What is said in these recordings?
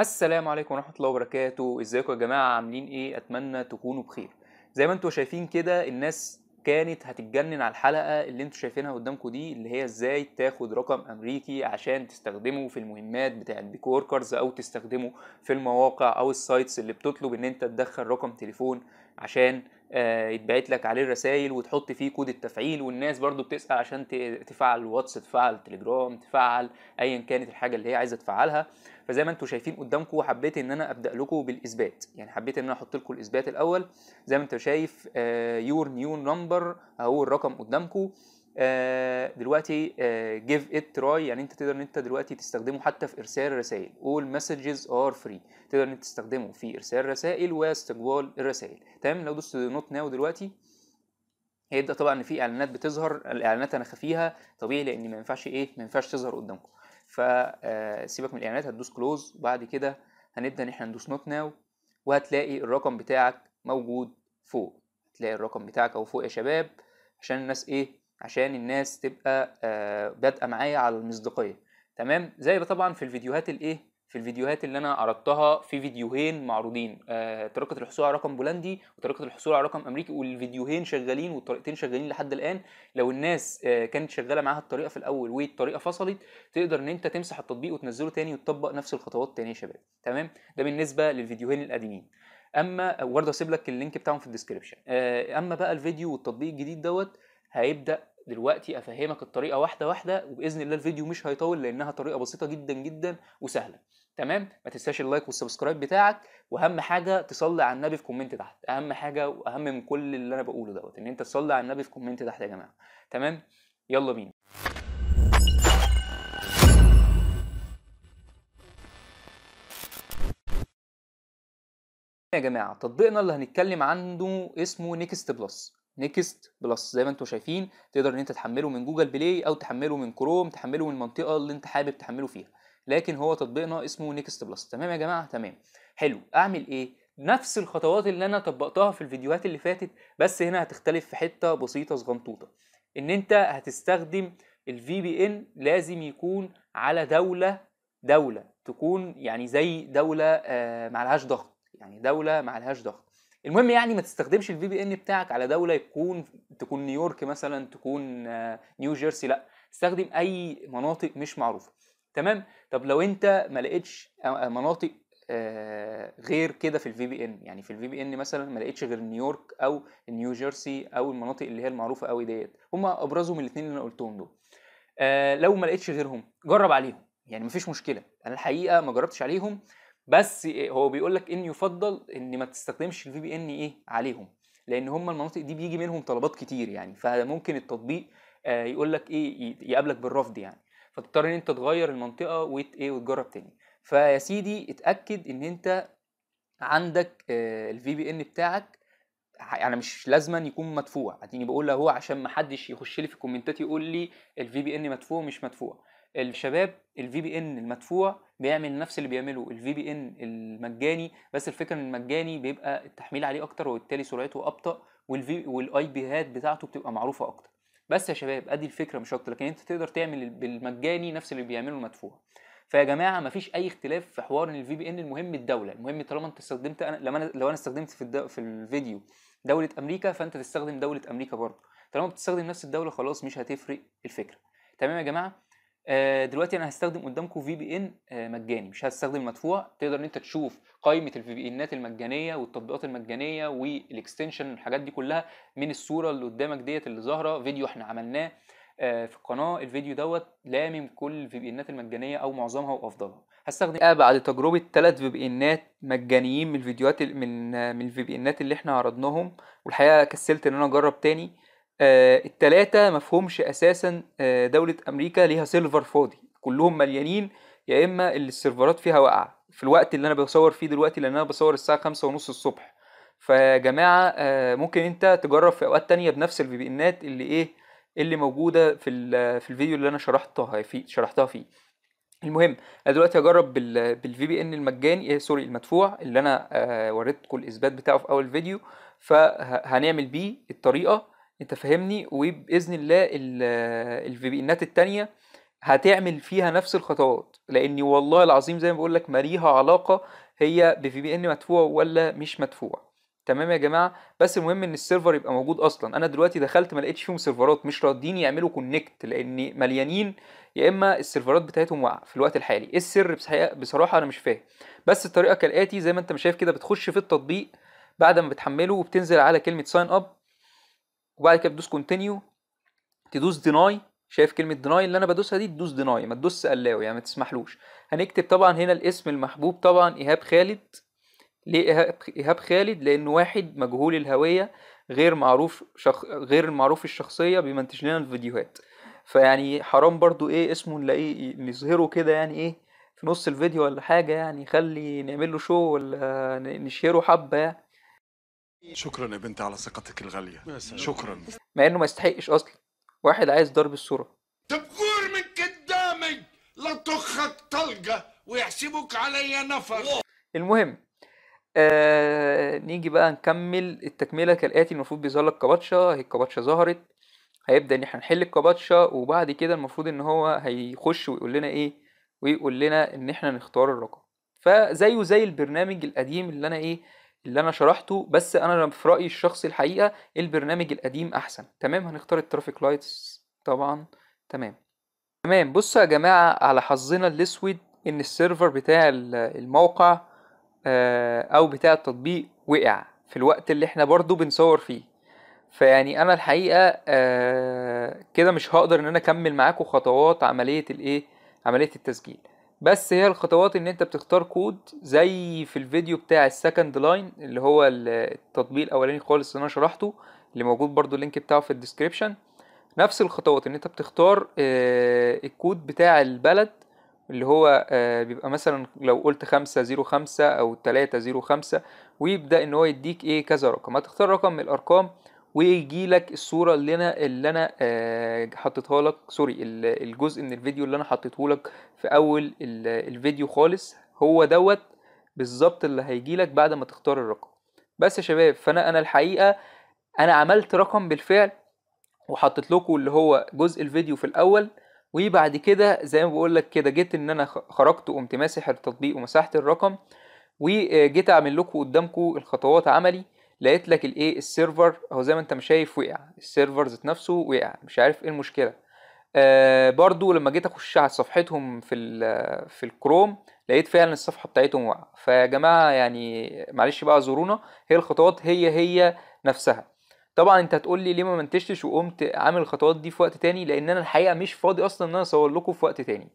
السلام عليكم ورحمة الله وبركاته ازيكم يا جماعة عاملين ايه اتمنى تكونوا بخير زي ما انتم شايفين كده الناس كانت هتتجنن على الحلقة اللي انتم شايفينها قدامكم دي اللي هي ازاي تاخد رقم امريكي عشان تستخدمه في المهمات بتاعة البيك وركرز او تستخدمه في المواقع او السايتس اللي بتطلب ان انت تدخل رقم تليفون عشان آه، يتبعت لك عليه الرسائل وتحط فيه كود التفعيل والناس برضو بتسأل عشان تفعل واتس تفعل تليجرام تفعل ايا كانت الحاجة اللي هي عايزة تفعلها فزي ما انتم شايفين قدامكم حبيت ان انا ابدا لكم بالاثبات يعني حبيت ان انا احط لكم الاثبات الاول زي ما انت شايف يور نيو نمبر اهو الرقم قدامكم آه، دلوقتي جيف ات تراي يعني انت تقدر ان انت دلوقتي تستخدمه حتى في ارسال الرسائل all messages are free تقدر ان انت تستخدمه في ارسال الرسائل واستقبال الرسائل تمام لو دوست نوت ناو دلوقتي هيبدا طبعا ان في اعلانات بتظهر الاعلانات انا خفيها طبيعي لان ما ينفعش ايه ما ينفعش تظهر قدامكم فسيبك آه، من الاعلانات هتدوس كلوز بعد كده هنبدا ان احنا ندوس نوت ناو وهتلاقي الرقم بتاعك موجود فوق هتلاقي الرقم بتاعك او فوق يا شباب عشان الناس ايه عشان الناس تبقى آه، بادئه معايا على المصداقيه تمام زي طبعا في الفيديوهات الايه في الفيديوهات اللي انا عرضتها في فيديوهين معروضين آه، طريقه الحصول على رقم بولندي وطريقه الحصول على رقم امريكي والفيديوهين شغالين والطريقتين شغالين لحد الان لو الناس آه، كانت شغاله معاها الطريقه في الاول والطريقه فصلت تقدر ان انت تمسح التطبيق وتنزله تاني وتطبق نفس الخطوات تاني يا شباب تمام ده بالنسبه للفيديوهين القديمين اما برضه هسيب لك اللينك بتاعهم في الديسكربشن اما بقى الفيديو والتطبيق الجديد دوت هيبدا دلوقتي افهمك الطريقه واحده واحده وباذن الله الفيديو مش هيطول لانها طريقه بسيطه جدا جدا وسهله تمام ما تنساش اللايك والسبسكرايب بتاعك واهم حاجه تصلي على النبي في كومنت تحت اهم حاجه واهم من كل اللي انا بقوله دوت ان انت تصلي على النبي في كومنت تحت يا جماعه تمام يلا بينا يا جماعه تطبيقنا اللي هنتكلم عنه اسمه نيكست بلس نيكست بلس زي ما انتم شايفين تقدر ان انت تحمله من جوجل بلاي او تحمله من كروم تحمله من المنطقه اللي انت حابب تحمله فيها لكن هو تطبيقنا اسمه نيكست بلس تمام يا جماعه تمام حلو اعمل ايه نفس الخطوات اللي انا طبقتها في الفيديوهات اللي فاتت بس هنا هتختلف في حته بسيطه صغنطوطه ان انت هتستخدم الفي بي ان لازم يكون على دوله دوله تكون يعني زي دوله آه معلهاش ضغط يعني دوله معلهاش ضغط المهم يعني ما تستخدمش الفي بي ان بتاعك على دوله يكون تكون نيويورك مثلا تكون آه، نيو جيرسي لا استخدم اي مناطق مش معروفه تمام طب لو انت ما لقيتش آه، آه، مناطق غير كده في الفي بي ان يعني في الفي بي ان مثلا ما لقيتش غير نيويورك او نيو جيرسي او المناطق اللي هي المعروفه قوي ديت هما ابرزهم الاثنين اللي انا قلتهم دول لو ما لقيتش غيرهم جرب عليهم يعني مفيش مشكله انا الحقيقه ما جربتش عليهم بس هو بيقول لك ان يفضل ان ما تستخدمش الفي بي ان ايه عليهم لان هم المناطق دي بيجي منهم طلبات كتير يعني فممكن التطبيق آه، يقول لك ايه يقابلك بالرفض يعني فتضطر ان انت تغير المنطقه وت ايه وتجرب تاني فيا سيدي اتاكد ان انت عندك الفي بي ان بتاعك يعني مش لازما يكون مدفوع اديني بقول اهو عشان ما حدش يخش لي في الكومنتات يقول لي الفي بي ان مدفوع مش مدفوع الشباب الفي بي ان المدفوع بيعمل نفس اللي بيعمله الفي بي ان المجاني بس الفكره ان المجاني بيبقى التحميل عليه اكتر وبالتالي سرعته ابطا والفي والاي بي هات بتاعته بتبقى معروفه اكتر بس يا شباب ادي الفكره مش اكتر لكن انت تقدر تعمل بالمجاني نفس اللي بيعمله المدفوع فيا جماعه مفيش اي اختلاف في حوار ان الفي بي ان المهم الدوله المهم طالما انت استخدمت انا لما انا لو انا استخدمت في في الفيديو دوله امريكا فانت تستخدم دوله امريكا برضه طالما بتستخدم نفس الدوله خلاص مش هتفرق الفكره تمام يا جماعه آه، دلوقتي انا هستخدم قدامكم في بي ان مجاني مش هستخدم مدفوع تقدر ان انت تشوف قائمه الفي بي انات المجانيه والتطبيقات المجانيه والاكستنشن الحاجات دي كلها من الصوره اللي قدامك ديت اللي ظاهره فيديو احنا عملناه آه، في القناه الفيديو دوت لامم كل الفي بي انات المجانيه او معظمها وافضلها هستخدم بعد تجربه ثلاث في بي انات مجانيين من الفيديوهات من آه، من الفي بي انات اللي احنا عرضناهم والحقيقه كسلت ان انا اجرب تاني آه، التلاتة مفهومش أساسا آه، دولة أمريكا ليها سيرفر فاضي كلهم مليانين يا إما اللي السيرفرات فيها واقعة في الوقت اللي أنا بصور فيه دلوقتي لأن أنا بصور الساعة خمسة ونص الصبح فجماعة آه، ممكن أنت تجرب في أوقات تانية بنفس الفي بي إنات اللي إيه اللي موجودة في في الفيديو اللي أنا شرحتها فيه شرحتها فيه المهم انا دلوقتي هجرب بالفي بي ان المجاني إيه سوري المدفوع اللي انا وريتكم الاثبات بتاعه في اول فيديو فهنعمل بيه الطريقه انت فاهمني وباذن الله الفي بي انات التانيه هتعمل فيها نفس الخطوات لاني والله العظيم زي ما بقول لك ماليها علاقه هي بفي بي ان مدفوع ولا مش مدفوع تمام يا جماعه بس المهم ان السيرفر يبقى موجود اصلا انا دلوقتي دخلت ما لقيتش فيهم سيرفرات مش راضيين يعملوا كونكت لان مليانين يا اما السيرفرات بتاعتهم واقعه في الوقت الحالي ايه السر بصراحه انا مش فاهم بس الطريقه كالاتي زي ما انت مش شايف كده بتخش في التطبيق بعد ما بتحمله وبتنزل على كلمه ساين اب وبعد كده تدوس كونتينيو تدوس ديناي شايف كلمة ديناي اللي انا بدوسها دي تدوس ديناي ما تدوس قلاوي يعني ما تسمحلوش هنكتب طبعا هنا الاسم المحبوب طبعا ايهاب خالد ليه ايهاب خالد لانه واحد مجهول الهوية غير معروف شخ... غير المعروف الشخصية بيمنتج لنا الفيديوهات فيعني حرام برضو ايه اسمه نلاقيه نظهره كده يعني ايه في نص الفيديو ولا حاجة يعني خلي نعمل له شو ولا نشهره حبة يعني شكرا يا بنتي على ثقتك الغاليه شكرا مع انه ما يستحقش اصلا واحد عايز ضرب الصوره تبكور من قدامي لا تخك طلقه ويحسبك عليا نفر المهم آه نيجي بقى نكمل التكمله كالاتي المفروض بيظهر لك كباتشه هي الكباتشه ظهرت هيبدا ان احنا نحل الكباتشه وبعد كده المفروض ان هو هيخش ويقول لنا ايه ويقول لنا ان احنا نختار الرقم فزيه زي البرنامج القديم اللي انا ايه اللي انا شرحته بس انا في رايي الشخصي الحقيقه البرنامج القديم احسن تمام هنختار الترافيك لايتس طبعا تمام تمام بصوا يا جماعه على حظنا الاسود ان السيرفر بتاع الموقع آه، او بتاع التطبيق وقع في الوقت اللي احنا برضو بنصور فيه فيعني انا الحقيقه آه، كده مش هقدر ان انا اكمل معاكم خطوات عمليه الايه عمليه التسجيل بس هي الخطوات ان انت بتختار كود زي في الفيديو بتاع السكند لاين اللي هو التطبيق الاولاني خالص اللي انا شرحته اللي موجود برضو اللينك بتاعه في الديسكريبشن نفس الخطوات ان انت بتختار آه، الكود بتاع البلد اللي هو آه، بيبقى مثلا لو قلت خمسة زيرو خمسة او تلاتة زيرو خمسة ويبدأ ان هو يديك ايه كذا رقم هتختار رقم من الارقام ويجي لك الصوره اللي انا اللي انا آه، حطيتها لك سوري الجزء من الفيديو اللي انا حطيته لك في اول الفيديو خالص هو دوت بالظبط اللي هيجي لك بعد ما تختار الرقم بس يا شباب فانا انا الحقيقه انا عملت رقم بالفعل وحطيت لكم اللي هو جزء الفيديو في الاول وبعد كده زي ما بقول لك كده جيت ان انا خرجت وقمت ماسح التطبيق ومسحت الرقم وجيت اعمل لكم قدامكم الخطوات عملي لقيت لك الايه السيرفر اهو زي ما انت مش شايف وقع السيرفر ذات نفسه وقع مش عارف ايه المشكله آه برضو لما جيت اخش على صفحتهم في في الكروم لقيت فعلا الصفحه بتاعتهم واقعه فيا جماعه يعني معلش بقى زورونا هي الخطوات هي هي نفسها طبعا انت هتقول لي ليه ما منتشتش وقمت عامل الخطوات دي في وقت تاني لان انا الحقيقه مش فاضي اصلا ان انا اصور لكم في وقت تاني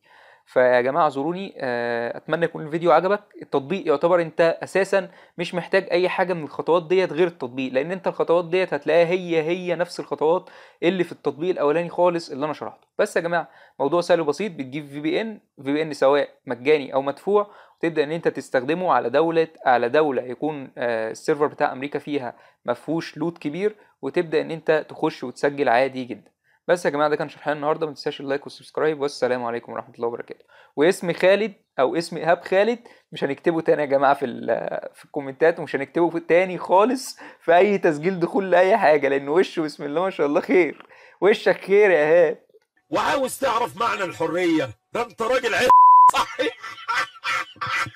فيا جماعه زوروني آه، اتمنى يكون الفيديو عجبك التطبيق يعتبر انت اساسا مش محتاج اي حاجه من الخطوات ديت غير التطبيق لان انت الخطوات ديت هتلاقيها هي هي نفس الخطوات اللي في التطبيق الاولاني خالص اللي انا شرحته بس يا جماعه موضوع سهل وبسيط بتجيب في بي ان في بي ان سواء مجاني او مدفوع تبدا ان انت تستخدمه على دوله على دوله يكون آه، السيرفر بتاع امريكا فيها ما فيهوش لود كبير وتبدا ان انت تخش وتسجل عادي جدا بس يا جماعه ده كان شرحنا النهارده ما تنساش اللايك والسبسكرايب والسلام عليكم ورحمه الله وبركاته واسم خالد او اسم ايهاب خالد مش هنكتبه تاني يا جماعه في في الكومنتات ومش هنكتبه تاني خالص في اي تسجيل دخول لاي حاجه لان وشه بسم الله ما شاء الله خير وشك خير يا ايهاب وعاوز تعرف معنى الحريه ده انت راجل عيب صحيح